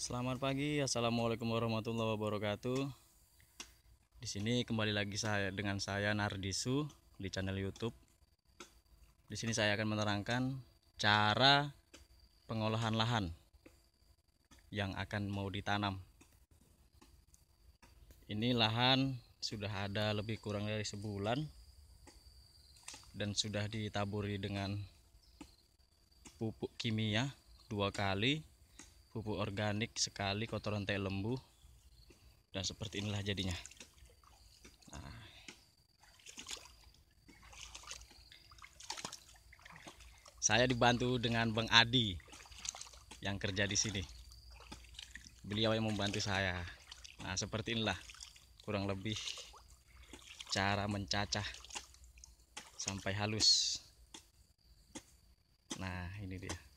Selamat pagi, assalamualaikum warahmatullahi wabarakatuh. Di sini kembali lagi saya dengan saya Nardisu di channel YouTube. Di sini saya akan menerangkan cara pengolahan lahan yang akan mau ditanam. Ini lahan sudah ada lebih kurang dari sebulan dan sudah ditaburi dengan pupuk kimia dua kali pupuk organik sekali kotoran tai lembu dan seperti inilah jadinya nah. saya dibantu dengan Bang Adi yang kerja di sini beliau yang membantu saya nah seperti inilah kurang lebih cara mencacah sampai halus nah ini dia